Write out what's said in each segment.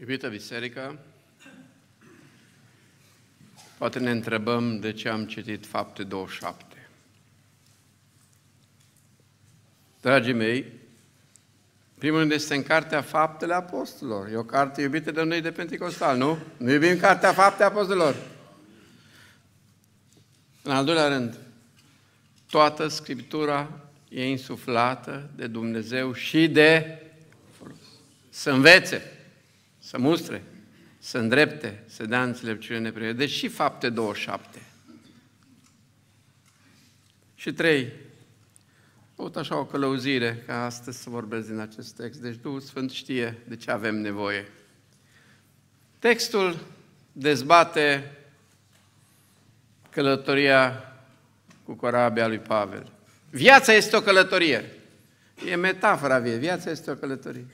Iubită Biserică, poate ne întrebăm de ce am citit Fapte 27. Dragii mei, primul rând este în Cartea Faptele Apostolilor. E o carte iubită de noi de Pentecostal, nu? Nu iubim Cartea Fapte Apostolilor. În al doilea rând, toată Scriptura e insuflată de Dumnezeu și de folos. Să învețe să mustre, să îndrepte, să dea înțelepciune neprihănită. Deci și fapte 27. Și trei, Tot așa o călăuzire, ca astăzi să vorbesc din acest text. Deci Duhul Sfânt știe de ce avem nevoie. Textul dezbate călătoria cu corabia lui Pavel. Viața este o călătorie. E metafora vie. Viața este o călătorie.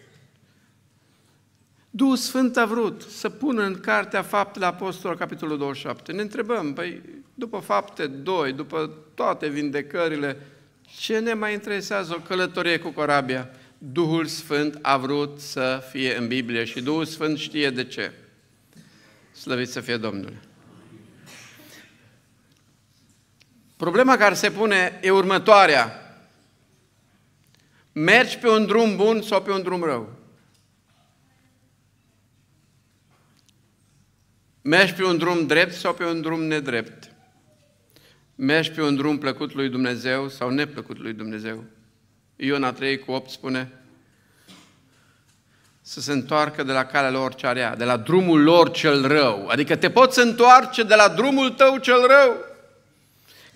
Duhul Sfânt a vrut să pună în Cartea Faptele Apostolilor, capitolul 27. Ne întrebăm, păi, după fapte 2, după toate vindecările, ce ne mai interesează o călătorie cu corabia? Duhul Sfânt a vrut să fie în Biblie și Duhul Sfânt știe de ce. Slăvit să fie Domnul! Problema care se pune e următoarea. Mergi pe un drum bun sau pe un drum rău? Mergi pe un drum drept sau pe un drum nedrept? Mergi pe un drum plăcut lui Dumnezeu sau neplăcut lui Dumnezeu? Iona 3 cu 8 spune să se întoarcă de la calea lor cea rea, de la drumul lor cel rău. Adică te poți întoarce de la drumul tău cel rău.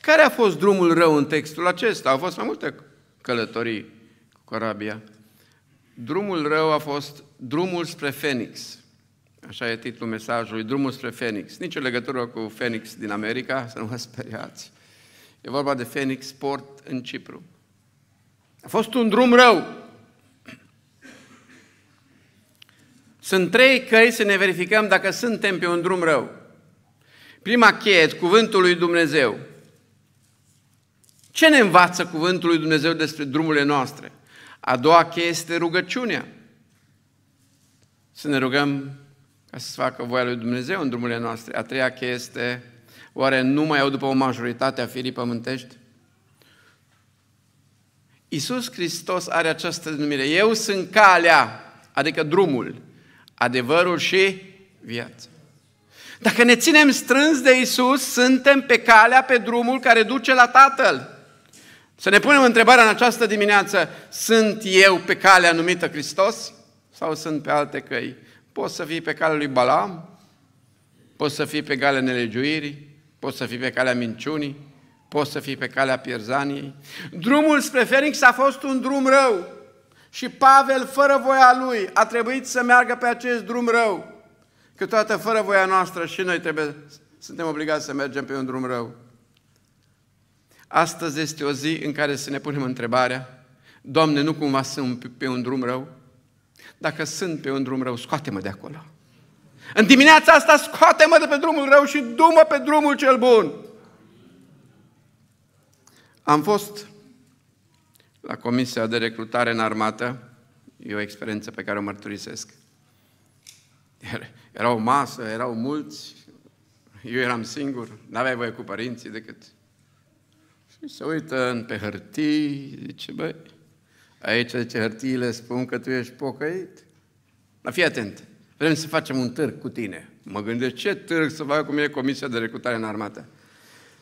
Care a fost drumul rău în textul acesta? Au fost mai multe călătorii cu corabia. Drumul rău a fost drumul spre Fenix. Așa e titlul mesajului, Drumul spre Phoenix. Nici o legătură cu Phoenix din America, să nu vă speriați. E vorba de Phoenix Sport în Cipru. A fost un drum rău. Sunt trei căi să ne verificăm dacă suntem pe un drum rău. Prima cheie, cuvântul lui Dumnezeu. Ce ne învață cuvântul lui Dumnezeu despre drumurile noastre? A doua cheie este rugăciunea. Să ne rugăm ca să se facă voia lui Dumnezeu în drumurile noastre. A treia cheie este, oare nu mai au după o majoritate a firii pământești? Iisus Hristos are această denumire. Eu sunt calea, adică drumul, adevărul și viața. Dacă ne ținem strâns de Isus, suntem pe calea, pe drumul care duce la Tatăl. Să ne punem întrebarea în această dimineață, sunt eu pe calea numită Hristos sau sunt pe alte căi? Poți să fii pe calea lui Balam, poți să fii pe calea nelegiuirii, poți să fii pe calea minciunii, poți să fii pe calea pierzaniei. Drumul spre Fenix a fost un drum rău și Pavel, fără voia lui, a trebuit să meargă pe acest drum rău. Câteodată, fără voia noastră, și noi trebuie, suntem obligați să mergem pe un drum rău. Astăzi este o zi în care să ne punem întrebarea, Doamne, nu cumva sunt pe un drum rău? Dacă sunt pe un drum rău, scoate-mă de acolo. În dimineața asta scoate-mă de pe drumul rău și du-mă pe drumul cel bun. Am fost la Comisia de Recrutare în Armată, e o experiență pe care o mărturisesc. Era o masă, erau mulți, eu eram singur, n-aveai voie cu părinții decât. Și se uită pe hârtii, zice, băi, Aici hârtiile spun că tu ești pocăit. Dar fii atent, vrem să facem un târg cu tine. Mă gândesc, ce târg să fac cu mine Comisia de Recrutare în Armată?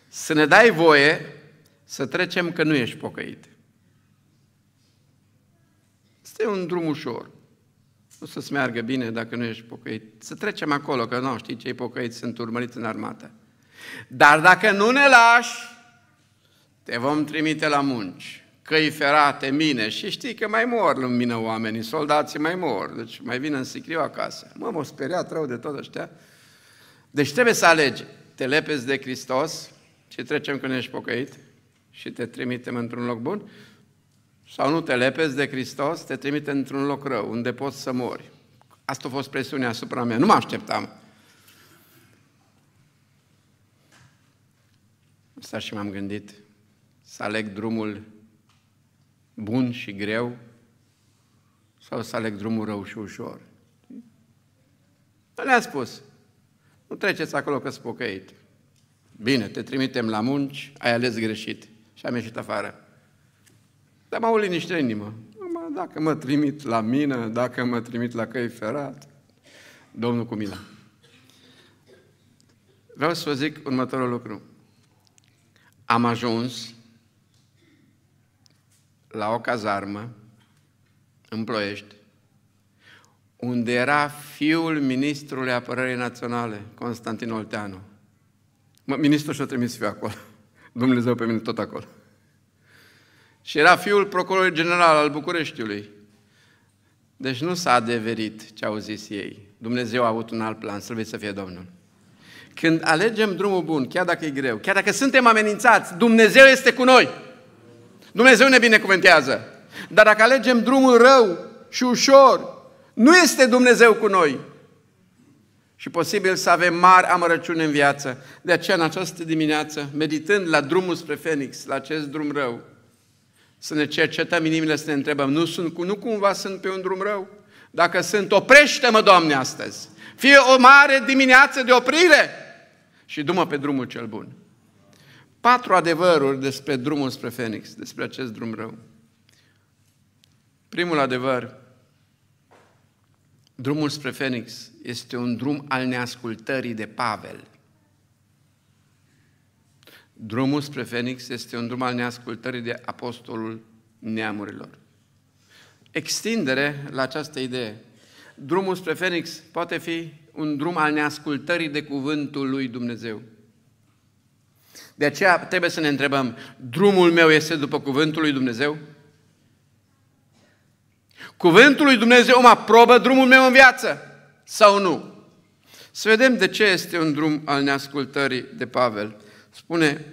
Să ne dai voie să trecem că nu ești pocăit. Este un drum ușor. Nu să-ți meargă bine dacă nu ești pocăit. Să trecem acolo, că nu, știi, cei pocăiți sunt urmăriți în armată. Dar dacă nu ne lași, te vom trimite la munci căi ferate, mine. Și știi că mai mor în mină oamenii, soldații mai mor. Deci mai vin în sicriu acasă. Mă, m-au speriat rău de tot ăștia. Deci trebuie să alegi. Te lepezi de Hristos și trecem când ești pocăit și te trimitem într-un loc bun. Sau nu te lepezi de Hristos, te trimite într-un loc rău, unde poți să mori. Asta a fost presiunea asupra mea. Nu mă așteptam. Asta și m-am gândit. Să aleg drumul bun și greu, sau să aleg drumul rău și ușor. Le-a spus, nu treceți acolo că spocăit. Bine, te trimitem la munci, ai ales greșit și am ieșit afară. Dar m-au liniște inimă. dacă mă trimit la mină, dacă mă trimit la căi ferat, Domnul cu mila. Vreau să vă zic următorul lucru. Am ajuns la o cazarmă în Ploiești, unde era fiul ministrului apărării naționale, Constantin Olteanu. Mă, ministrul și-a trimis fiul acolo. Dumnezeu pe mine tot acolo. Și era fiul procurorului general al Bucureștiului. Deci nu s-a adeverit ce au zis ei. Dumnezeu a avut un alt plan, să să fie Domnul. Când alegem drumul bun, chiar dacă e greu, chiar dacă suntem amenințați, Dumnezeu este cu noi. Dumnezeu ne binecuvântează. Dar dacă alegem drumul rău și ușor, nu este Dumnezeu cu noi. Și posibil să avem mari amărăciuni în viață. De aceea, în această dimineață, meditând la drumul spre Fenix, la acest drum rău, să ne cercetăm inimile, să ne întrebăm, nu, sunt, nu cumva sunt pe un drum rău? Dacă sunt, oprește-mă, Doamne, astăzi. Fie o mare dimineață de oprire și dumă pe drumul cel bun patru adevăruri despre drumul spre Fenix, despre acest drum rău. Primul adevăr, drumul spre Fenix este un drum al neascultării de Pavel. Drumul spre Fenix este un drum al neascultării de apostolul neamurilor. Extindere la această idee. Drumul spre Fenix poate fi un drum al neascultării de cuvântul lui Dumnezeu. De aceea trebuie să ne întrebăm, drumul meu este după cuvântul lui Dumnezeu? Cuvântul lui Dumnezeu mă aprobă drumul meu în viață sau nu? Să vedem de ce este un drum al neascultării de Pavel. Spune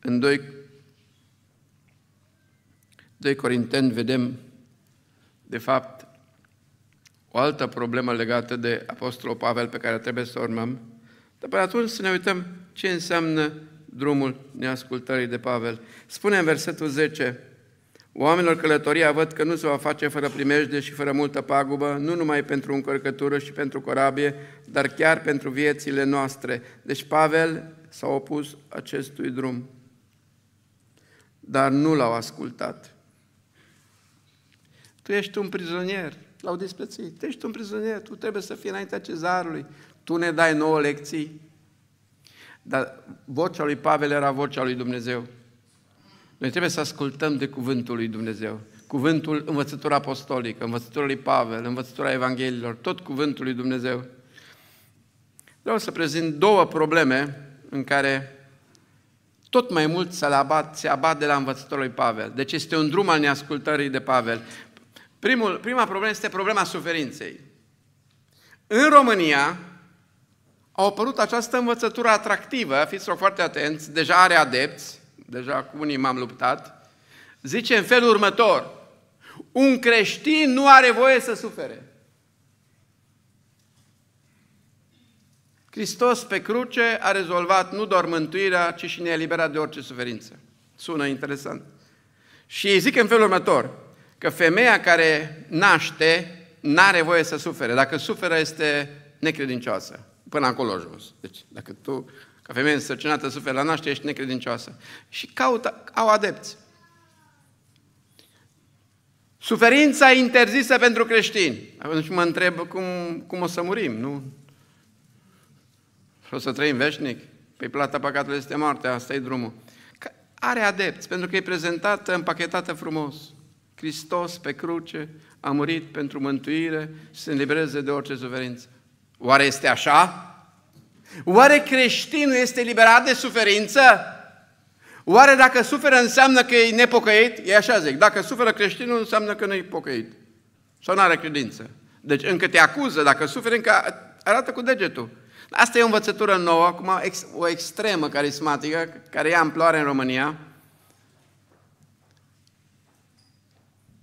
în 2, 2 Corinteni, vedem de fapt o altă problemă legată de Apostolul Pavel pe care trebuie să o urmăm. Dar până atunci să ne uităm ce înseamnă drumul neascultării de Pavel. Spune în versetul 10, Oamenilor călătoria văd că nu se va face fără primejde și fără multă pagubă, nu numai pentru încărcătură și pentru corabie, dar chiar pentru viețile noastre. Deci Pavel s-a opus acestui drum, dar nu l-au ascultat. Tu ești un prizonier, l-au disprețuit, tu ești un prizonier, tu trebuie să fii înaintea cezarului, tu ne dai nouă lecții, dar vocea lui Pavel era vocea lui Dumnezeu. Noi trebuie să ascultăm de cuvântul lui Dumnezeu. Cuvântul, învățătura apostolică, învățătura lui Pavel, învățătura Evanghelilor, tot cuvântul lui Dumnezeu. Vreau să prezint două probleme în care tot mai mult se abat, se abat de la învățătorul lui Pavel. Deci este un drum al neascultării de Pavel. Primul, prima problemă este problema suferinței. În România, au apărut această învățătură atractivă, fiți o foarte atenți, deja are adepți, deja cu unii m-am luptat, zice în felul următor, un creștin nu are voie să sufere. Hristos pe cruce a rezolvat nu doar mântuirea, ci și ne-a eliberat de orice suferință. Sună interesant. Și zic în felul următor, că femeia care naște n-are voie să sufere. Dacă suferă, este necredincioasă. Până acolo jos. Deci, dacă tu, ca femeie însărcinată, suferi la naștere, ești necredincioasă. Și caută, au adepți. Suferința interzisă pentru creștini. Atunci mă întreb cum, cum o să murim, nu? O să trăim veșnic? Păi plata păcatului este moartea, asta e drumul. Că are adepți, pentru că e prezentată, împachetată frumos. Hristos pe cruce a murit pentru mântuire, să se libereze de orice suferință. Oare este așa? Oare creștinul este liberat de suferință? Oare dacă suferă înseamnă că e nepocăit? E așa zic, dacă suferă creștinul înseamnă că nu e pocăit. Sau nu are credință. Deci încă te acuză, dacă suferi, încă arată cu degetul. Asta e o învățătură nouă, acum o extremă carismatică, care ia amploare în România.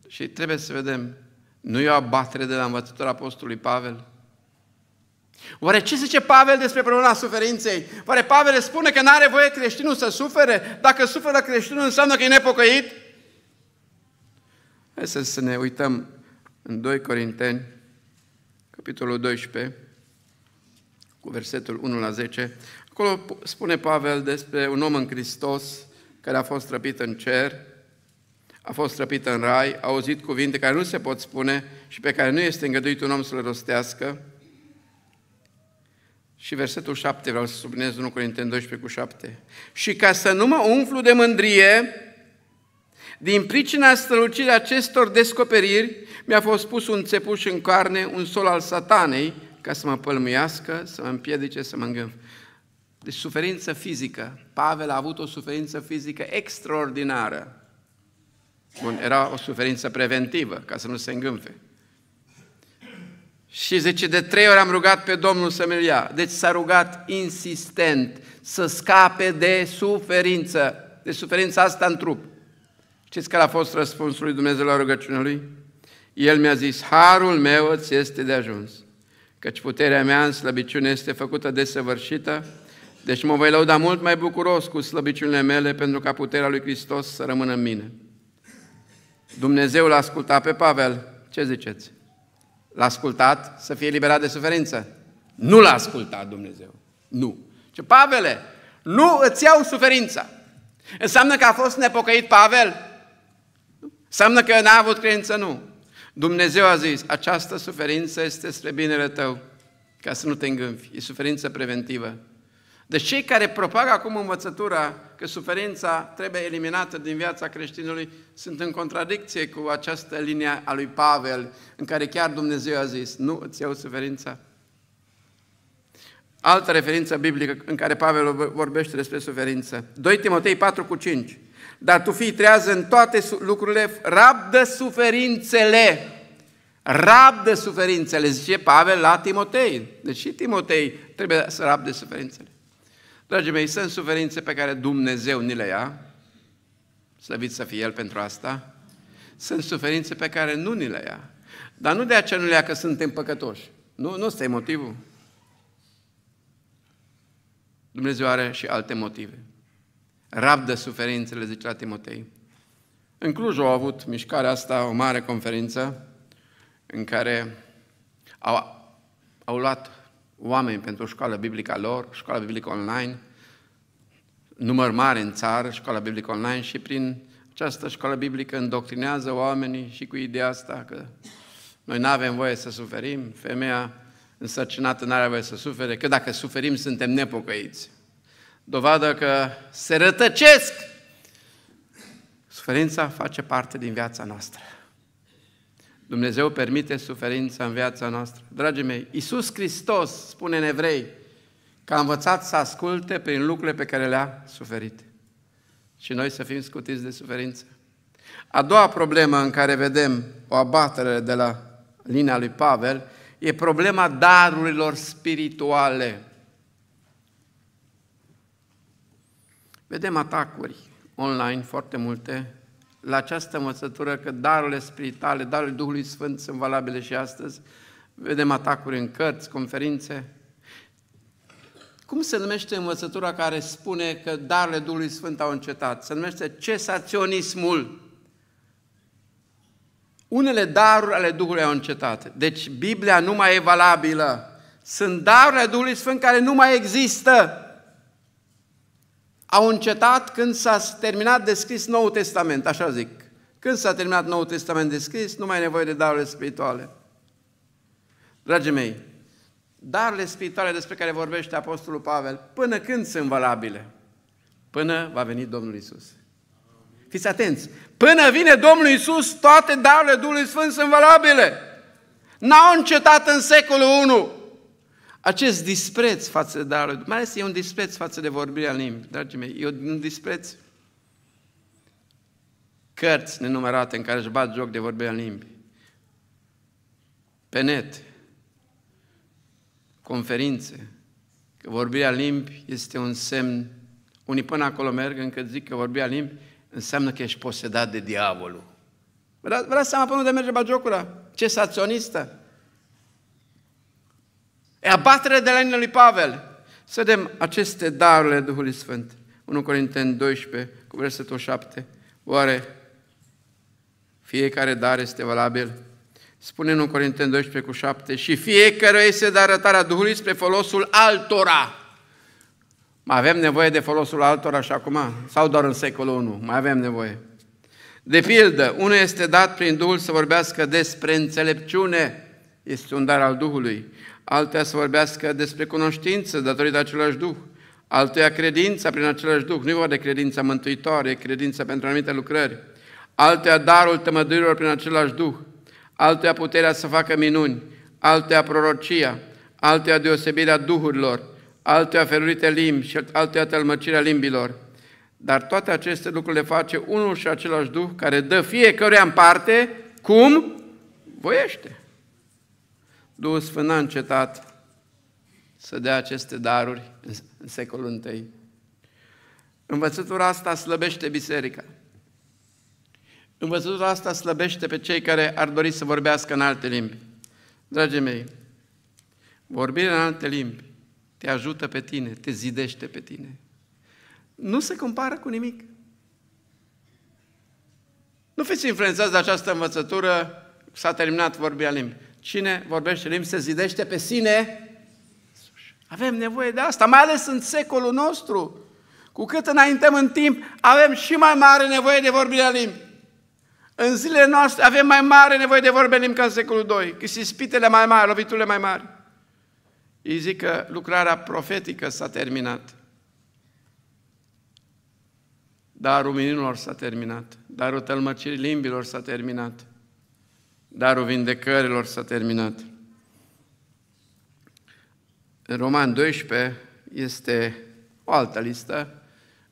Și trebuie să vedem, nu e o abatere de la învățătura Apostolului Pavel? Oare ce zice Pavel despre problema suferinței? Oare Pavel spune că nu are voie creștinul să sufere? Dacă suferă creștinul, înseamnă că e nepocăit? Hai să ne uităm în 2 Corinteni, capitolul 12, cu versetul 1 la 10. Acolo spune Pavel despre un om în Hristos care a fost răpit în cer, a fost răpit în rai, a auzit cuvinte care nu se pot spune și pe care nu este îngăduit un om să le rostească, și versetul 7, vreau să sublinez 1 Corinteni 12 cu 7. Și ca să nu mă umflu de mândrie, din pricina strălucirii acestor descoperiri, mi-a fost pus un țepuș în carne, un sol al satanei, ca să mă pălmuiască, să mă împiedice, să mă îngânf. Deci suferință fizică. Pavel a avut o suferință fizică extraordinară. Bun, era o suferință preventivă, ca să nu se îngânfe. Și zice, de trei ori am rugat pe Domnul să-mi ia. Deci s-a rugat insistent să scape de suferință, de suferința asta în trup. Știți care a fost răspunsul lui Dumnezeu la rugăciunea lui? El mi-a zis, harul meu îți este de ajuns, căci puterea mea în slăbiciune este făcută desăvârșită, deci mă voi lăuda mult mai bucuros cu slăbiciunile mele pentru ca puterea lui Hristos să rămână în mine. Dumnezeu l-a ascultat pe Pavel. Ce ziceți? L-a ascultat să fie liberat de suferință? Nu l-a ascultat Dumnezeu. Nu. Ce Pavele, nu îți iau suferința. Înseamnă că a fost nepocăit Pavel? Înseamnă că n-a avut credință? Nu. Dumnezeu a zis, această suferință este spre binele tău, ca să nu te îngânfi. E suferință preventivă. Deci cei care propagă acum învățătura că suferința trebuie eliminată din viața creștinului sunt în contradicție cu această linie a lui Pavel, în care chiar Dumnezeu a zis, nu îți iau suferința. Altă referință biblică în care Pavel vorbește despre suferință. 2 Timotei 4 cu 5. Dar tu fii trează în toate lucrurile, rabdă suferințele. Rabdă suferințele, zice Pavel la Timotei. Deci și Timotei trebuie să rabde suferințele. Dragii mei, sunt suferințe pe care Dumnezeu ni le ia, slăvit să fie El pentru asta, sunt suferințe pe care nu ni le ia. Dar nu de aceea nu le ia că suntem păcătoși. Nu, nu ăsta e motivul. Dumnezeu are și alte motive. Rabdă suferințele, zice la Timotei. În Cluj au avut mișcarea asta, o mare conferință, în care au, au luat oameni pentru școala biblică lor, școala biblică online, număr mare în țară, școala biblică online și prin această școală biblică îndoctrinează oamenii și cu ideea asta că noi nu avem voie să suferim, femeia însărcinată nu are voie să sufere, că dacă suferim suntem nepocăiți. Dovadă că se rătăcesc. Suferința face parte din viața noastră. Dumnezeu permite suferința în viața noastră. Dragii mei, Iisus Hristos spune în evrei că a învățat să asculte prin lucrurile pe care le-a suferit. Și noi să fim scutiți de suferință. A doua problemă în care vedem o abatere de la linia lui Pavel e problema darurilor spirituale. Vedem atacuri online foarte multe la această măsătură că darurile spirituale, darurile Duhului Sfânt sunt valabile și astăzi. Vedem atacuri în cărți, conferințe. Cum se numește învățătura care spune că darurile Duhului Sfânt au încetat? Se numește cesaționismul. Unele daruri ale Duhului au încetat. Deci Biblia nu mai e valabilă. Sunt darurile Duhului Sfânt care nu mai există au încetat când s-a terminat de scris Noul Testament, așa zic. Când s-a terminat Noul Testament de scris, nu mai e nevoie de darurile spirituale. Dragii mei, darurile spirituale despre care vorbește Apostolul Pavel, până când sunt valabile? Până va veni Domnul Isus. Fiți atenți! Până vine Domnul Isus, toate darurile Duhului Sfânt sunt valabile. N-au încetat în secolul 1. Acest dispreț față de darul mai ales e un dispreț față de vorbirea limbi, dragii mei, e un dispreț. Cărți nenumărate în care își bat joc de vorbirea limbi. Pe net, conferințe, că vorbirea limbi este un semn, unii până acolo merg încât zic că vorbirea limbi înseamnă că ești posedat de diavolul. Vă dați seama până unde merge bagiocura? Ce saționistă? E abatere de la lui Pavel. Să vedem aceste darurile Duhului Sfânt. 1 Corinteni 12, cu versetul 7. Oare fiecare dar este valabil? Spune 1 Corinteni 12 cu 7 și fiecare este de arătarea Duhului spre folosul altora. Mai avem nevoie de folosul altora și acum? Sau doar în secolul 1? Mai avem nevoie. De pildă, unul este dat prin Duhul să vorbească despre înțelepciune, este un dar al Duhului alteia să vorbească despre cunoștință datorită același Duh, altuia credința prin același Duh, nu e vorba de credința mântuitoare, e credința pentru anumite lucrări, altuia darul tămăduirilor prin același Duh, altuia puterea să facă minuni, altuia prorocia, altuia deosebirea duhurilor, altuia ferurite limbi și altuia tălmăcirea limbilor. Dar toate aceste lucruri le face unul și același Duh care dă fiecăruia în parte cum voiește. Duhul Sfânt a încetat să dea aceste daruri în secolul I. Învățătura asta slăbește biserica. Învățătura asta slăbește pe cei care ar dori să vorbească în alte limbi. Dragii mei, vorbirea în alte limbi te ajută pe tine, te zidește pe tine. Nu se compară cu nimic. Nu fiți influențați de această învățătură, s-a terminat vorbirea limbi. Cine vorbește limbi se zidește pe sine. Avem nevoie de asta, mai ales în secolul nostru. Cu cât înaintăm în timp, avem și mai mare nevoie de vorbirea limbi. În zilele noastre avem mai mare nevoie de vorbe limbi ca în secolul II, că spitele mai mari, loviturile mai mari. Ei zic că lucrarea profetică s-a terminat. Darul mininilor s-a terminat. Darul tălmăcirii limbilor s-a terminat darul vindecărilor s-a terminat. În Roman 12 este o altă listă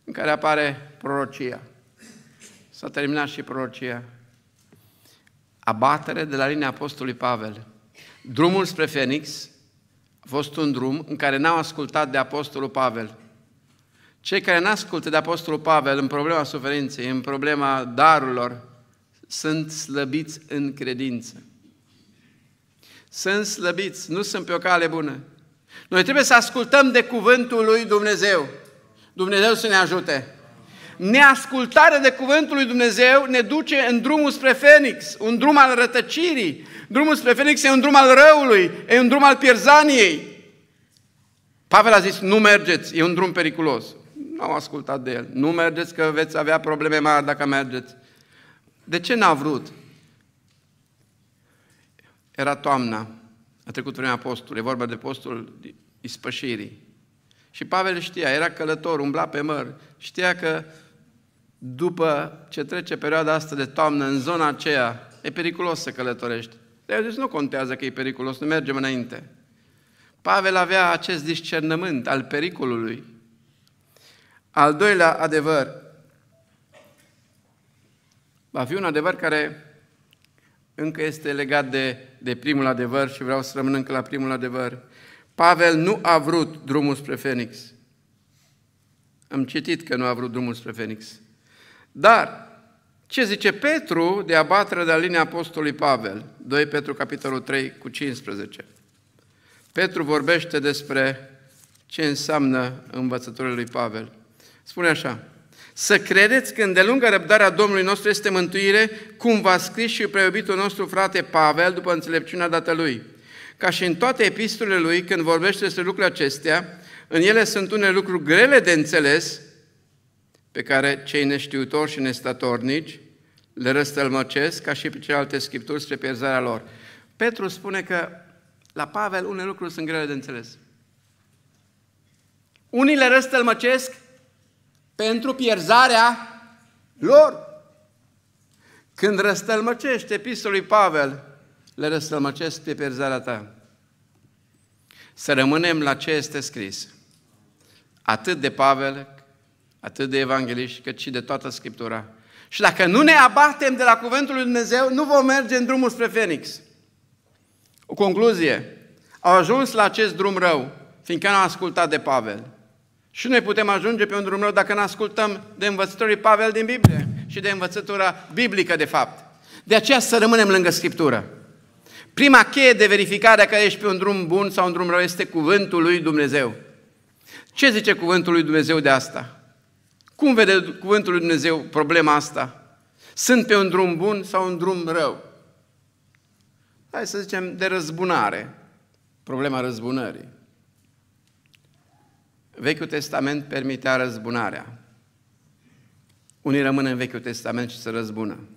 în care apare prorocia. S-a terminat și prorocia. Abatere de la linia Apostolului Pavel. Drumul spre Fenix a fost un drum în care n-au ascultat de Apostolul Pavel. Cei care n-ascultă de Apostolul Pavel în problema suferinței, în problema darurilor, sunt slăbiți în credință. Sunt slăbiți, nu sunt pe o cale bună. Noi trebuie să ascultăm de cuvântul lui Dumnezeu. Dumnezeu să ne ajute. Neascultarea de cuvântul lui Dumnezeu ne duce în drumul spre Fenix, un drum al rătăcirii. Drumul spre Fenix e un drum al răului, e un drum al pierzaniei. Pavel a zis, nu mergeți, e un drum periculos. Nu au ascultat de el. Nu mergeți că veți avea probleme mari dacă mergeți. De ce n-a vrut? Era toamna, a trecut vremea postului, e vorba de postul ispășirii. Și Pavel știa, era călător, umbla pe măr. știa că după ce trece perioada asta de toamnă în zona aceea, e periculos să călătorești. De deci nu contează că e periculos, nu mergem înainte. Pavel avea acest discernământ al pericolului. Al doilea adevăr, va fi un adevăr care încă este legat de, de primul adevăr și vreau să rămân încă la primul adevăr. Pavel nu a vrut drumul spre Fenix. Am citit că nu a vrut drumul spre Fenix. Dar ce zice Petru de abatere de la linia apostolului Pavel? 2 Petru, capitolul 3, cu 15. Petru vorbește despre ce înseamnă învățătorul lui Pavel. Spune așa, să credeți că îndelungă răbdarea Domnului nostru este mântuire, cum v-a scris și preobitul nostru frate Pavel, după înțelepciunea dată lui. Ca și în toate epistolele lui, când vorbește despre lucrurile acestea, în ele sunt unele lucruri grele de înțeles, pe care cei neștiutori și nestatornici le răstălmăcesc, ca și pe celelalte scripturi spre pierzarea lor. Petru spune că la Pavel unele lucruri sunt grele de înțeles. Unii le răstălmăcesc pentru pierzarea lor. Când răstălmăcește epistolul lui Pavel, le răstălmăcesc pe pierzarea ta. Să rămânem la ce este scris. Atât de Pavel, atât de evangeliști, cât și de toată Scriptura. Și dacă nu ne abatem de la Cuvântul lui Dumnezeu, nu vom merge în drumul spre Fenix. O concluzie. Au ajuns la acest drum rău, fiindcă nu au ascultat de Pavel. Și noi putem ajunge pe un drum rău dacă ne ascultăm de învățătorii Pavel din Biblie și de învățătura biblică, de fapt. De aceea să rămânem lângă Scriptură. Prima cheie de verificare că ești pe un drum bun sau un drum rău este cuvântul lui Dumnezeu. Ce zice cuvântul lui Dumnezeu de asta? Cum vede cuvântul lui Dumnezeu problema asta? Sunt pe un drum bun sau un drum rău? Hai să zicem de răzbunare, problema răzbunării. Vechiul Testament permitea răzbunarea. Unii rămân în Vechiul Testament și se răzbună.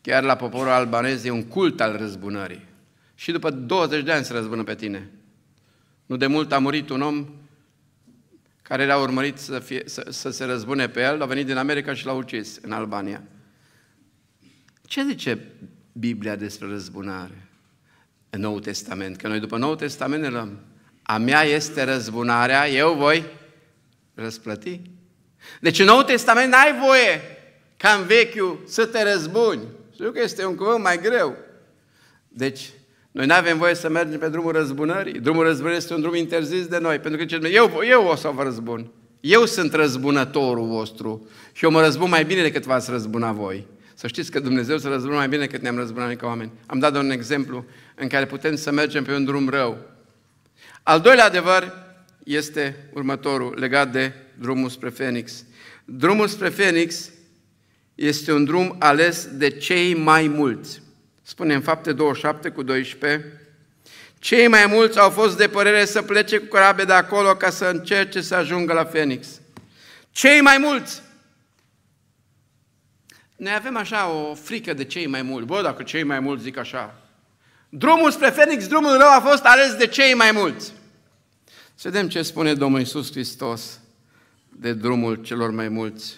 Chiar la poporul albanez e un cult al răzbunării. Și după 20 de ani se răzbună pe tine. Nu de mult a murit un om care l-a urmărit să, fie, să, să se răzbune pe el, a venit din America și l-a ucis în Albania. Ce zice Biblia despre răzbunare în Noul Testament? Că noi după Noul Testament ne luăm a mea este răzbunarea, eu voi răsplăti. Deci în Noul Testament n-ai voie ca în vechiul să te răzbuni. Știu că este un cuvânt mai greu. Deci, noi nu avem voie să mergem pe drumul răzbunării. Drumul răzbunării este un drum interzis de noi, pentru că ce eu, eu o să vă răzbun. Eu sunt răzbunătorul vostru și eu mă răzbun mai bine decât v-ați răzbuna voi. Să știți că Dumnezeu se răzbună mai bine decât ne-am răzbunat noi ca oameni. Am dat un exemplu în care putem să mergem pe un drum rău, al doilea adevăr este următorul, legat de drumul spre Phoenix. Drumul spre Phoenix este un drum ales de cei mai mulți. Spune în fapte 27 cu 12, cei mai mulți au fost de părere să plece cu corabe de acolo ca să încerce să ajungă la Phoenix. Cei mai mulți! Noi avem așa o frică de cei mai mulți. Bă, dacă cei mai mulți zic așa. Drumul spre Phoenix, drumul rău a fost ales de cei mai mulți. Să vedem ce spune Domnul Iisus Hristos de drumul celor mai mulți.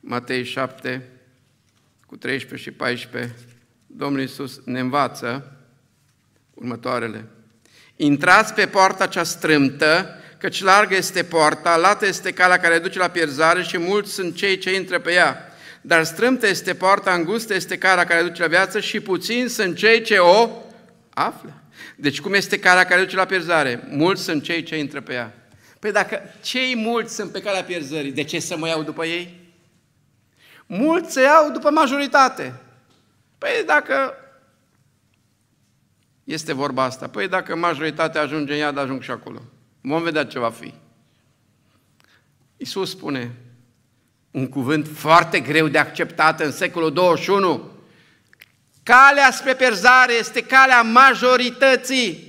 Matei 7, cu 13 și 14, Domnul Iisus ne învață următoarele. Intrați pe poarta cea strâmtă, căci largă este poarta, lată este calea care duce la pierzare și mulți sunt cei ce intră pe ea. Dar strâmtă este poarta, îngustă este calea care duce la viață și puțini sunt cei ce o află. Deci cum este calea care duce la pierzare? Mulți sunt cei ce intră pe ea. Păi dacă cei mulți sunt pe calea pierzării, de ce să mă iau după ei? Mulți se iau după majoritate. Păi dacă este vorba asta, păi dacă majoritatea ajunge în iad, ajung și acolo. Vom vedea ce va fi. Iisus spune un cuvânt foarte greu de acceptat în secolul 21. Calea spre pierzare este calea majorității.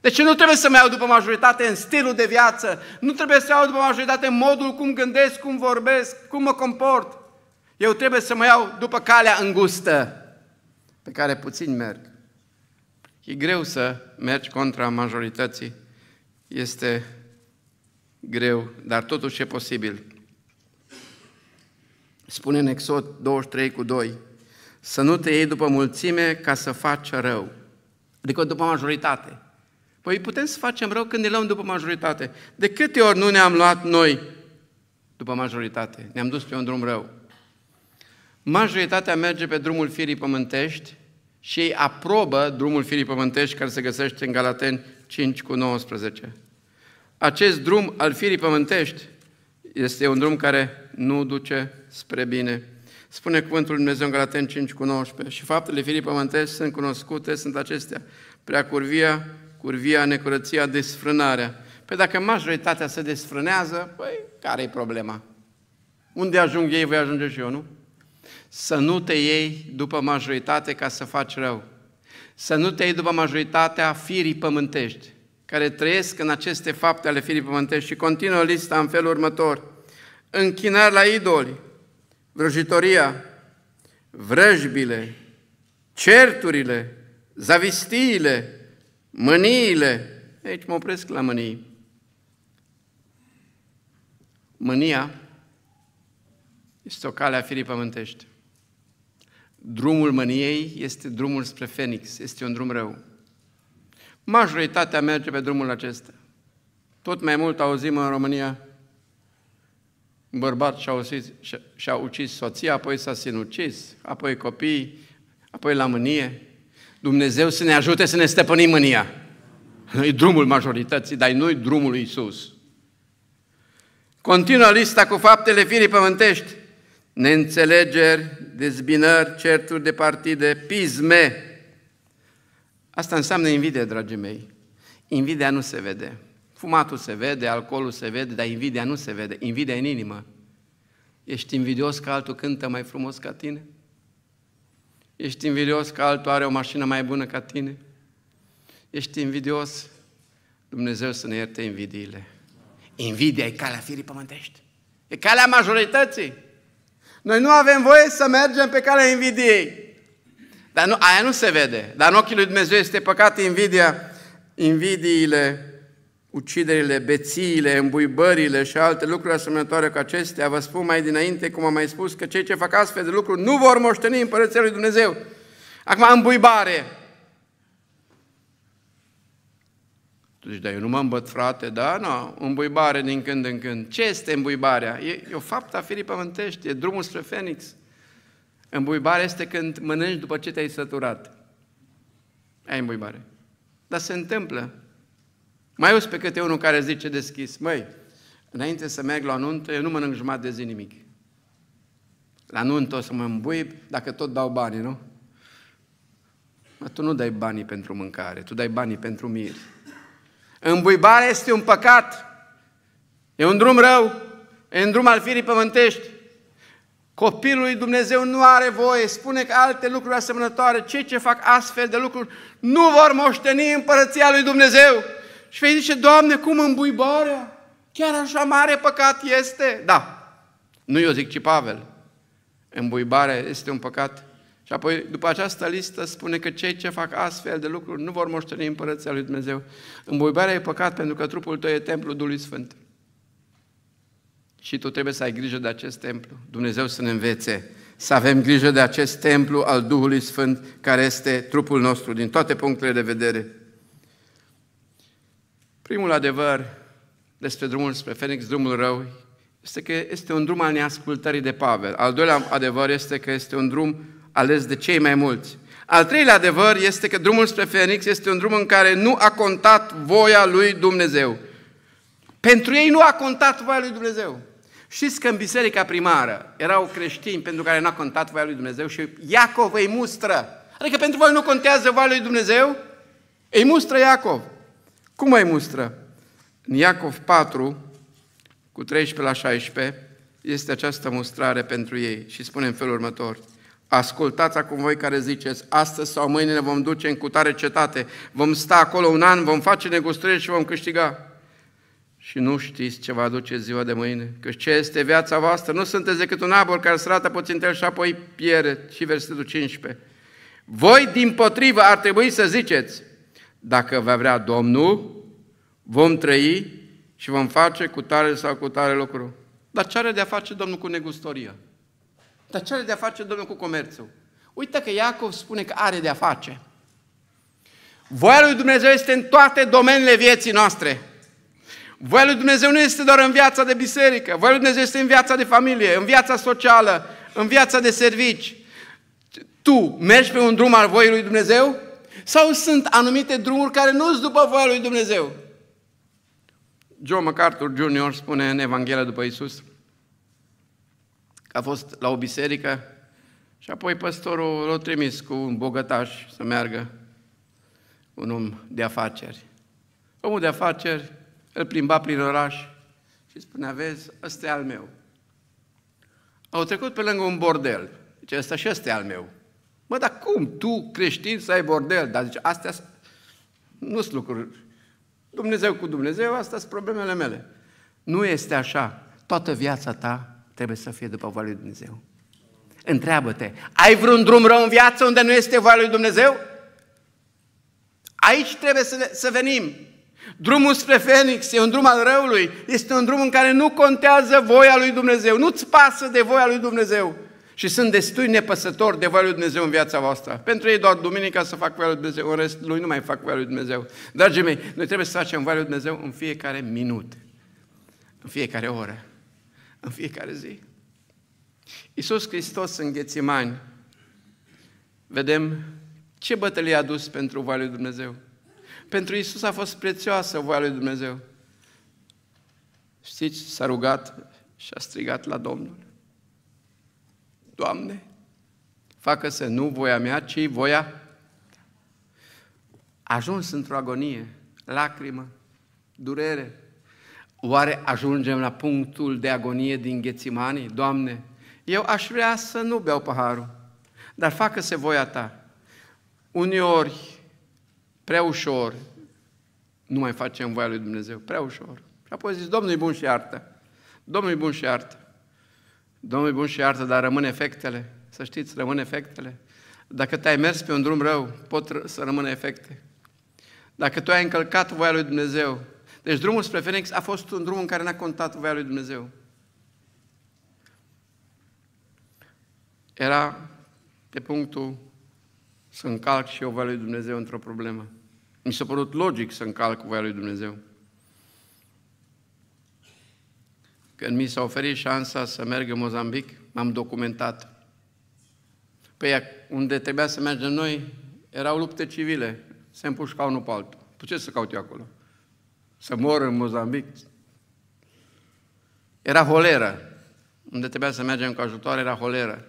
Deci nu trebuie să mă iau după majoritate în stilul de viață, nu trebuie să mă iau după majoritate în modul cum gândesc, cum vorbesc, cum mă comport. Eu trebuie să mă iau după calea îngustă, pe care puțin merg. E greu să mergi contra majorității, este greu, dar totuși e posibil. Spune în Exod 23 cu 2, să nu te iei după mulțime ca să faci rău. Adică după majoritate. Păi putem să facem rău când ne luăm după majoritate. De câte ori nu ne-am luat noi după majoritate? Ne-am dus pe un drum rău. Majoritatea merge pe drumul firii pământești și ei aprobă drumul firii pământești care se găsește în Galaten 5 cu 19. Acest drum al firii pământești este un drum care nu duce spre bine. Spune cuvântul Lui Dumnezeu în Galaten 5 cu 19. Și faptele firii pământești sunt cunoscute, sunt acestea. Prea curvia, curvia, necurăția, desfrânarea. Păi dacă majoritatea se desfrânează, păi care e problema? Unde ajung ei, voi ajunge și eu, nu? Să nu te iei după majoritate ca să faci rău. Să nu te iei după majoritatea firii pământești, care trăiesc în aceste fapte ale firii pământești. Și continuă lista în felul următor. Închinări la idoli, vrăjitoria, vrăjbile, certurile, zavistiile, mâniile. Aici mă opresc la mânii. Mânia este o cale a firii pământești. Drumul mâniei este drumul spre Fenix, este un drum rău. Majoritatea merge pe drumul acesta. Tot mai mult auzim în România un bărbat și-a ucis, și-a ucis soția, apoi s-a sinucis, apoi copii, apoi la mânie. Dumnezeu să ne ajute să ne stăpânim mânia. E drumul majorității, dar nu-i drumul lui Iisus. Continuă lista cu faptele firii pământești. Neînțelegeri, dezbinări, certuri de partide, pisme. Asta înseamnă invidie, dragii mei. Invidia nu se vede. Fumatul se vede, alcoolul se vede, dar invidia nu se vede. Invidia în inimă. Ești invidios că altul cântă mai frumos ca tine? Ești invidios că altul are o mașină mai bună ca tine? Ești invidios? Dumnezeu să ne ierte invidiile. Invidia e calea firii pământești. E calea majorității. Noi nu avem voie să mergem pe calea invidiei. Dar nu, aia nu se vede. Dar în ochii lui Dumnezeu este păcat invidia, invidiile uciderile, bețiile, îmbuibările și alte lucruri asemănătoare cu acestea, vă spun mai dinainte, cum am mai spus, că cei ce fac astfel de lucruri nu vor moșteni Împărăția lui Dumnezeu. Acum, îmbuibare. Tu zici, dar eu nu mă îmbăt, frate, da? Nu, no, îmbuibare din când în când. Ce este îmbuibarea? E, e o faptă a firii pământești, e drumul spre Fenix. Îmbuibare este când mănânci după ce te-ai săturat. Ai îmbuibare. Dar se întâmplă. Mai auzi pe câte unul care zice deschis, măi, înainte să merg la nuntă, eu nu mănânc jumătate de zi nimic. La nuntă o să mă îmbui, dacă tot dau bani, nu? Mă, tu nu dai banii pentru mâncare, tu dai banii pentru miri. Îmbuibare este un păcat, e un drum rău, e un drum al firii pământești. Copilul lui Dumnezeu nu are voie, spune că alte lucruri asemănătoare, cei ce fac astfel de lucruri nu vor moșteni împărăția lui Dumnezeu. Și vei zice, Doamne, cum îmbuibarea? Chiar așa mare păcat este? Da. Nu eu zic, ci Pavel. Îmbuibarea este un păcat. Și apoi, după această listă, spune că cei ce fac astfel de lucruri nu vor moșteni împărăția lui Dumnezeu. Îmbuibarea e păcat pentru că trupul tău e templul Duhului Sfânt. Și tu trebuie să ai grijă de acest templu. Dumnezeu să ne învețe să avem grijă de acest templu al Duhului Sfânt care este trupul nostru din toate punctele de vedere. Primul adevăr despre drumul spre Fenix, drumul rău, este că este un drum al neascultării de Pavel. Al doilea adevăr este că este un drum ales de cei mai mulți. Al treilea adevăr este că drumul spre Fenix este un drum în care nu a contat voia lui Dumnezeu. Pentru ei nu a contat voia lui Dumnezeu. Știți că în biserica primară erau creștini pentru care nu a contat voia lui Dumnezeu și Iacov îi mustră. Adică pentru voi nu contează voia lui Dumnezeu? Îi mustră Iacov. Cum mai mustră? În Iacov 4, cu 13 la 16, este această mustrare pentru ei și spune în felul următor. Ascultați acum voi care ziceți, astăzi sau mâine ne vom duce în cutare cetate, vom sta acolo un an, vom face negustrări și vom câștiga. Și nu știți ce va aduce ziua de mâine, că ce este viața voastră, nu sunteți decât un abor care strată puțin el și apoi piere. Și versetul 15. Voi, din potrivă, ar trebui să ziceți, dacă va vrea Domnul, vom trăi și vom face cu tare sau cu tare lucru. Dar ce are de-a face Domnul cu negustoria? Dar ce are de-a face Domnul cu comerțul? Uite că Iacov spune că are de-a face. Voia lui Dumnezeu este în toate domeniile vieții noastre. Voia lui Dumnezeu nu este doar în viața de biserică, voia lui Dumnezeu este în viața de familie, în viața socială, în viața de servici. Tu mergi pe un drum al voii lui Dumnezeu? Sau sunt anumite drumuri care nu sunt după voia lui Dumnezeu? John MacArthur Jr. spune în Evanghelia după Isus că a fost la o biserică și apoi păstorul l-a trimis cu un bogătaș să meargă, un om de afaceri. Omul de afaceri îl plimba prin oraș și spunea, vezi, ăsta e al meu. Au trecut pe lângă un bordel. Deci ăsta și ăsta e al meu. Mă, dar cum? Tu, creștin, să ai bordel? Dar zice, astea nu sunt lucruri. Dumnezeu cu Dumnezeu, astea sunt problemele mele. Nu este așa. Toată viața ta trebuie să fie după voia lui Dumnezeu. Întreabă-te, ai vreun drum rău în viață unde nu este voia lui Dumnezeu? Aici trebuie să, să venim. Drumul spre Fenix e un drum al răului, este un drum în care nu contează voia lui Dumnezeu, nu-ți pasă de voia lui Dumnezeu și sunt destui nepăsători de voia lui Dumnezeu în viața voastră. Pentru ei doar duminica să fac voia lui Dumnezeu, în rest lui nu mai fac voia lui Dumnezeu. Dragii mei, noi trebuie să facem voia lui Dumnezeu în fiecare minut, în fiecare oră, în fiecare zi. Iisus Hristos în Ghețimani, vedem ce bătălie a dus pentru voia lui Dumnezeu. Pentru Iisus a fost prețioasă voia lui Dumnezeu. Știți, s-a rugat și a strigat la Domnul. Doamne, facă să nu voia mea, ci voia. Ajuns într-o agonie, lacrimă, durere. Oare ajungem la punctul de agonie din Ghețimani? Doamne, eu aș vrea să nu beau paharul, dar facă-se voia Ta. Uneori, prea ușor, nu mai facem voia lui Dumnezeu, prea ușor. Și apoi zici, Domnul e bun și iartă. Domnul e bun și iartă. Domnul bun și iartă, dar rămân efectele. Să știți, rămân efectele. Dacă te-ai mers pe un drum rău, pot să rămână efecte. Dacă tu ai încălcat voia lui Dumnezeu, deci drumul spre Phoenix a fost un drum în care n-a contat voia lui Dumnezeu. Era pe punctul să încalc și eu voia lui Dumnezeu într-o problemă. Mi s-a părut logic să încalc voia lui Dumnezeu. Când mi s-a oferit șansa să merg în Mozambic, m-am documentat. Păi unde trebuia să mergem noi, erau lupte civile, se împușca unul pe altul. Tu ce să caut eu acolo? Să mor în Mozambic? Era holeră. Unde trebuia să mergem cu ajutoare era holeră.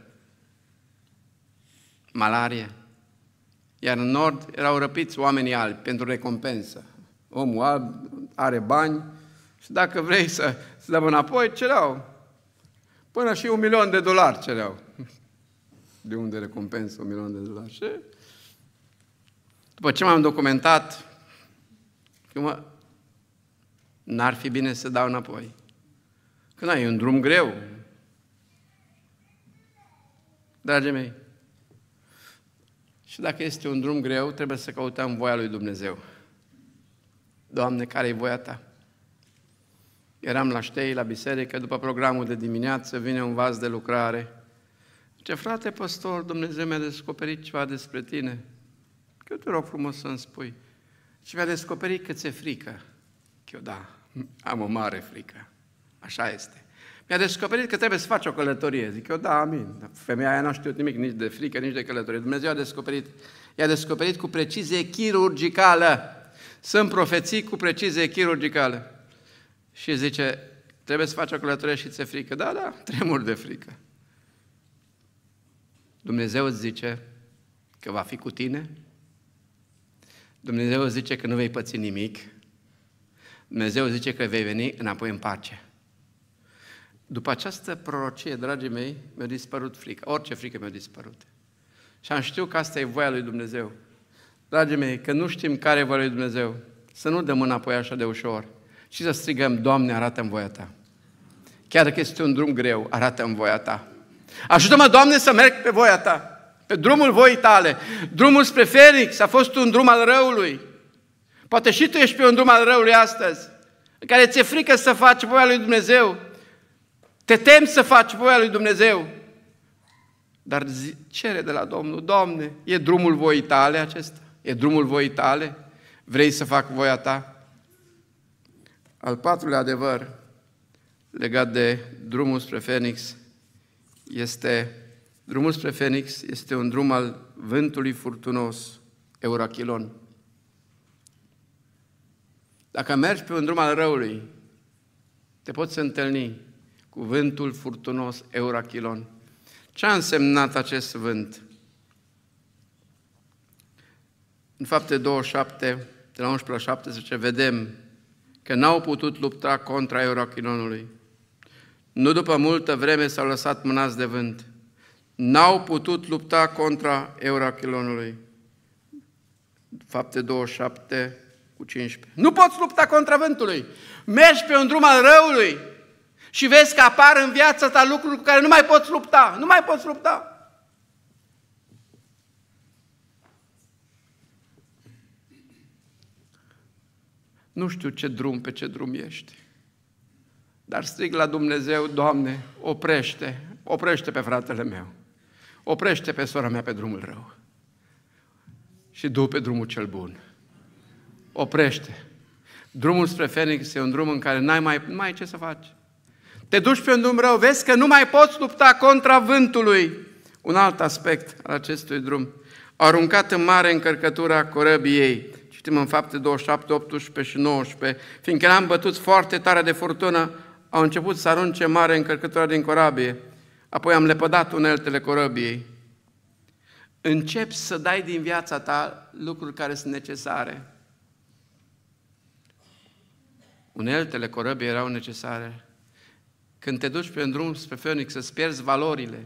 Malarie. Iar în nord erau răpiți oamenii albi pentru recompensă. Omul alb are bani și dacă vrei să să dăm înapoi, cereau. Până și un milion de dolari cereau. De unde recompensă un milion de dolari? Și după ce m-am documentat, eu mă, n-ar fi bine să dau înapoi. Că n-ai un drum greu. Dragii mei, și dacă este un drum greu, trebuie să căutăm voia lui Dumnezeu. Doamne, care e voia Ta? Eram la ștei, la biserică, după programul de dimineață vine un vas de lucrare. Ce frate păstor, Dumnezeu mi-a descoperit ceva despre tine. Că te rog frumos să-mi spui. Și mi-a descoperit că ți-e frică. Că eu, da, am o mare frică. Așa este. Mi-a descoperit că trebuie să faci o călătorie. Zic eu, da, amin. Femeia aia nu a știut nimic, nici de frică, nici de călătorie. Dumnezeu a descoperit, i-a descoperit cu precizie chirurgicală. Sunt profeții cu precizie chirurgicală și zice, trebuie să faci o călătorie și ți-e frică. Da, da, tremur de frică. Dumnezeu îți zice că va fi cu tine. Dumnezeu îți zice că nu vei păți nimic. Dumnezeu zice că vei veni înapoi în pace. După această prorocie, dragii mei, mi-a dispărut frică. Orice frică mi-a dispărut. Și am știut că asta e voia lui Dumnezeu. Dragii mei, că nu știm care e voia lui Dumnezeu, să nu dăm înapoi așa de ușor și să strigăm, Doamne, arată-mi voia Ta. Chiar dacă este un drum greu, arată-mi voia Ta. Ajută-mă, Doamne, să merg pe voia Ta, pe drumul voii Tale. Drumul spre Felix a fost un drum al răului. Poate și tu ești pe un drum al răului astăzi, în care ți-e frică să faci voia lui Dumnezeu. Te temi să faci voia lui Dumnezeu. Dar zi, cere de la Domnul, Doamne, e drumul voii tale acesta? E drumul voii tale? Vrei să fac voia ta? Al patrulea adevăr legat de drumul spre Fenix este drumul spre Fenix este un drum al vântului furtunos, Eurachilon. Dacă mergi pe un drum al răului, te poți întâlni cu vântul furtunos Eurachilon. Ce a însemnat acest vânt? În fapte 27, de la 11 la 17, vedem că n-au putut lupta contra Eurochinonului. Nu după multă vreme s-au lăsat mânați de vânt. N-au putut lupta contra Eurochinonului. Fapte 27 cu 15. Nu poți lupta contra vântului. Mergi pe un drum al răului și vezi că apar în viața ta lucruri cu care nu mai poți lupta. Nu mai poți lupta. Nu știu ce drum, pe ce drum ești. Dar strig la Dumnezeu, Doamne, oprește, oprește pe fratele meu, oprește pe sora mea pe drumul rău și du pe drumul cel bun. Oprește. Drumul spre Fenix e un drum în care n-ai mai, mai ce să faci. Te duci pe un drum rău, vezi că nu mai poți lupta contra vântului. Un alt aspect al acestui drum. Aruncat în mare încărcătura corăbii ei, citim în fapte 27, 18 și 19, fiindcă am bătut foarte tare de furtună, au început să arunce mare încărcătura din corabie, apoi am lepădat uneltele corabiei. Începi să dai din viața ta lucruri care sunt necesare. Uneltele corabiei erau necesare. Când te duci pe drum spre Phoenix să-ți pierzi valorile,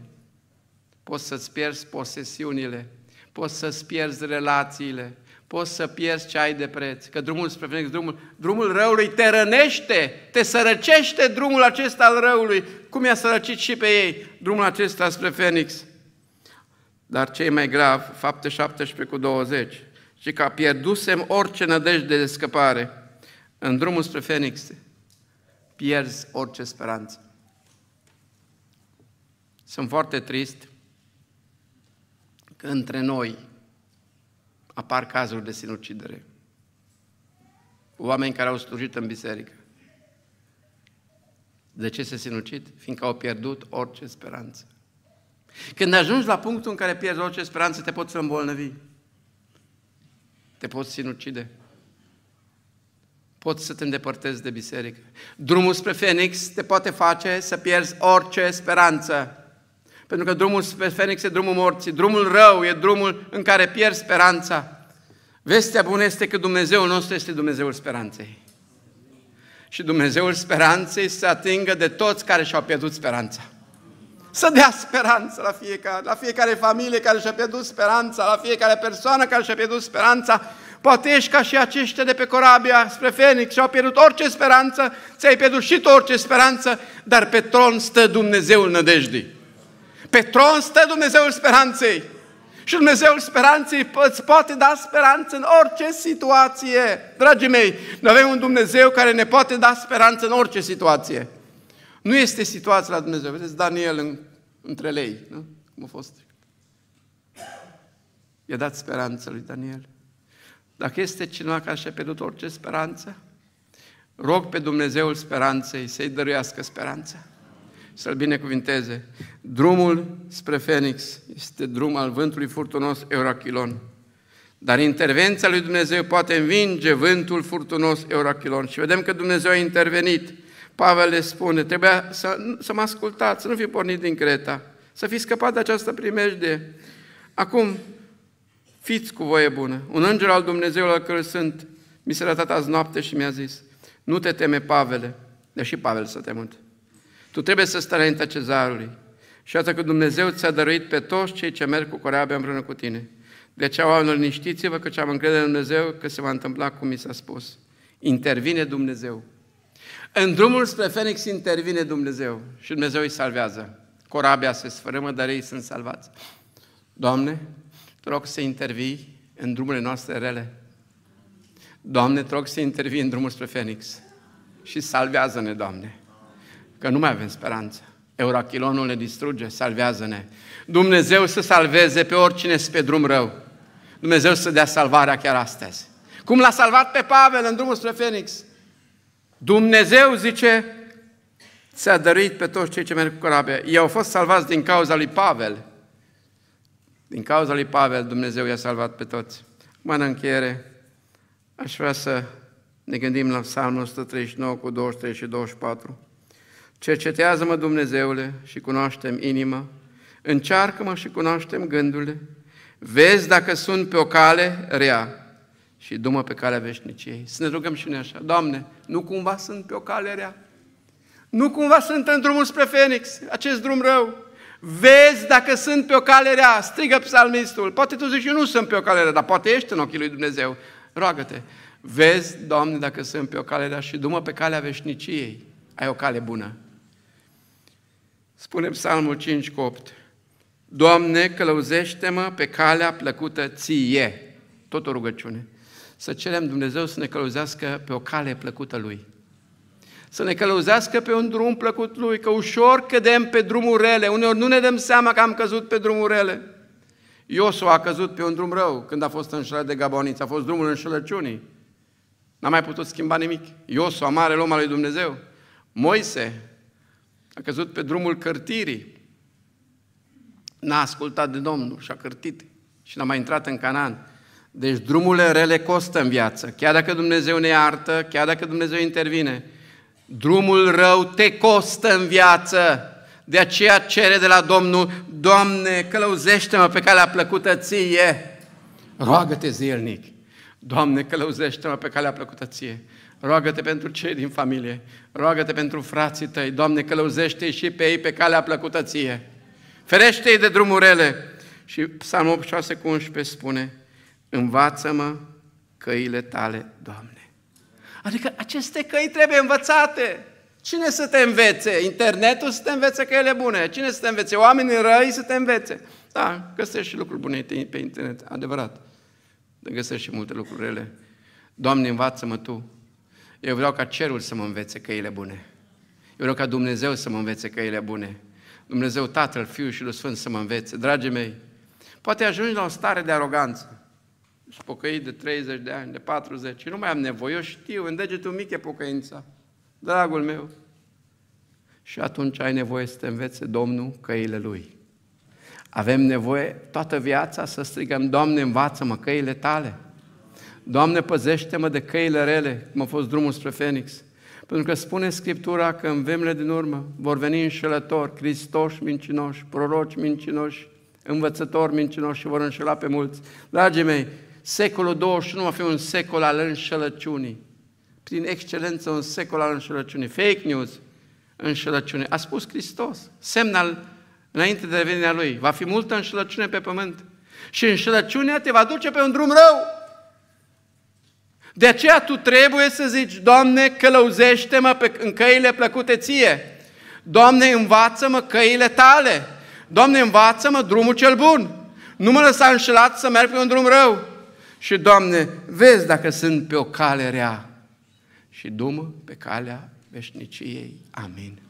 poți să-ți pierzi posesiunile, poți să-ți pierzi relațiile, poți să pierzi ce ai de preț. Că drumul spre Phoenix, drumul, drumul răului te rănește, te sărăcește drumul acesta al răului, cum i-a sărăcit și pe ei drumul acesta spre Phoenix. Dar ce mai grav, fapte 17 cu 20, și că pierdusem orice nădejde de scăpare în drumul spre Phoenix, pierzi orice speranță. Sunt foarte trist că între noi apar cazuri de sinucidere. Oameni care au slujit în biserică. De ce se sinucid? Fiindcă au pierdut orice speranță. Când ajungi la punctul în care pierzi orice speranță, te poți îmbolnăvi. Te poți sinucide. Poți să te îndepărtezi de biserică. Drumul spre Fenix te poate face să pierzi orice speranță. Pentru că drumul spre Fenix e drumul morții, drumul rău e drumul în care pierzi speranța. Vestea bună este că Dumnezeul nostru este Dumnezeul speranței. Și Dumnezeul speranței să atingă de toți care și-au pierdut speranța. Să dea speranță la fiecare, la fiecare familie care și-a pierdut speranța, la fiecare persoană care și-a pierdut speranța. Poate ești ca și aceștia de pe corabia spre Fenix și-au pierdut orice speranță, ți-ai pierdut și tu orice speranță, dar pe tron stă Dumnezeul nădejdii. Pe tron stă Dumnezeul speranței. Și Dumnezeul speranței îți poate da speranță în orice situație. Dragii mei, noi avem un Dumnezeu care ne poate da speranță în orice situație. Nu este situația la Dumnezeu. Vedeți, Daniel în, între lei, nu? Cum a fost? I-a dat speranță lui Daniel. Dacă este cineva care și-a pierdut orice speranță, rog pe Dumnezeul speranței să-i dăruiască speranța să-l binecuvinteze. Drumul spre Fenix este drum al vântului furtunos Eurachilon. Dar intervenția lui Dumnezeu poate învinge vântul furtunos Eurachilon. Și vedem că Dumnezeu a intervenit. Pavel le spune, trebuia să, să mă ascultați, să nu fi pornit din Creta, să fi scăpat de această primejde. Acum, fiți cu voie bună. Un înger al Dumnezeu al cărui sunt, mi s-a arătat azi noapte și mi-a zis, nu te teme, Pavele, deși Pavel să te mânte. Tu trebuie să stai înaintea cezarului. Și asta că Dumnezeu ți-a dăruit pe toți cei ce merg cu corabia împreună cu tine. De aceea, oamenilor, niștiți vă că ce am încredere în Dumnezeu, că se va întâmpla cum mi s-a spus. Intervine Dumnezeu. În drumul spre Fenix intervine Dumnezeu și Dumnezeu îi salvează. Corabia se sfărâmă, dar ei sunt salvați. Doamne, te rog să intervii în drumurile noastre rele. Doamne, te rog să intervii în drumul spre Fenix și salvează-ne, Doamne că nu mai avem speranță. Eurachilonul ne distruge, salvează-ne. Dumnezeu să salveze pe oricine pe drum rău. Dumnezeu să dea salvarea chiar astăzi. Cum l-a salvat pe Pavel în drumul spre Fenix. Dumnezeu, zice, ți-a dăruit pe toți cei ce merg cu corabia. Ei au fost salvați din cauza lui Pavel. Din cauza lui Pavel, Dumnezeu i-a salvat pe toți. Acum, în încheiere, aș vrea să ne gândim la Psalmul 139 cu 23 și 24. Cercetează-mă, Dumnezeule, și cunoaștem inima, încearcă-mă și cunoaștem gândurile, vezi dacă sunt pe o cale rea și dumă pe calea veșniciei. Să ne rugăm și noi așa, Doamne, nu cumva sunt pe o cale rea, nu cumva sunt în drumul spre Fenix, acest drum rău. Vezi dacă sunt pe o cale rea, strigă psalmistul. Poate tu zici, eu nu sunt pe o cale rea, dar poate ești în ochii lui Dumnezeu. Roagă-te. Vezi, Doamne, dacă sunt pe o cale rea și dumă pe calea veșniciei. Ai o cale bună. Spune Psalmul 5 cu 8. Doamne, călăuzește-mă pe calea plăcută ție. Tot o rugăciune. Să cerem Dumnezeu să ne călăuzească pe o cale plăcută Lui. Să ne călăuzească pe un drum plăcut Lui, că ușor cădem pe drumul rele. Uneori nu ne dăm seama că am căzut pe drumul rele. Iosu a căzut pe un drum rău când a fost înșelat de Gaboniți, a fost drumul înșelăciunii. N-a mai putut schimba nimic. Iosu, a mare om al lui Dumnezeu. Moise, a căzut pe drumul cărtirii. N-a ascultat de Domnul și a cărtit și n-a mai intrat în Canaan. Deci drumurile rele costă în viață. Chiar dacă Dumnezeu ne iartă, chiar dacă Dumnezeu intervine, drumul rău te costă în viață. De aceea cere de la Domnul, Doamne, călăuzește-mă pe calea plăcută ție. Roagă-te zilnic. Doamne, călăuzește-mă pe calea plăcută ție roagă-te pentru cei din familie, roagă-te pentru frații tăi, Doamne, călăuzește-i și pe ei pe calea plăcută ție. Ferește-i de drumurile Și Psalm 86 cu 11 spune, învață-mă căile tale, Doamne. Adică aceste căi trebuie învățate. Cine să te învețe? Internetul să te învețe căile bune. Cine să te învețe? Oamenii răi să te învețe. Da, găsești și lucruri bune pe internet, adevărat. găsești și multe lucruri rele. Doamne, învață-mă Tu eu vreau ca cerul să mă învețe căile bune. Eu vreau ca Dumnezeu să mă învețe căile bune. Dumnezeu Tatăl, Fiul și Lui Sfânt să mă învețe. Dragii mei, poate ajungi la o stare de aroganță. Spocăit de 30 de ani, de 40 și nu mai am nevoie. Eu știu, în degetul mic e pocăința. Dragul meu. Și atunci ai nevoie să te învețe Domnul căile Lui. Avem nevoie toată viața să strigăm, Doamne, învață-mă căile Tale. Doamne, păzește-mă de căile rele, cum a fost drumul spre Fenix. Pentru că spune Scriptura că în vremile din urmă vor veni înșelători, cristoși mincinoși, proroci mincinoși, învățători mincinoși și vor înșela pe mulți. Dragii mei, secolul 21 va fi un secol al înșelăciunii. Prin excelență un secol al înșelăciunii. Fake news, înșelăciune. A spus Hristos, semnal, înainte de revenirea Lui. Va fi multă înșelăciune pe pământ. Și înșelăciunea te va duce pe un drum rău. De aceea tu trebuie să zici, Doamne, călăuzește-mă pe, în căile plăcute ție. Doamne, învață-mă căile tale. Doamne, învață-mă drumul cel bun. Nu mă lăsa înșelat să merg pe un drum rău. Și, Doamne, vezi dacă sunt pe o cale rea. Și dumă pe calea veșniciei. Amin.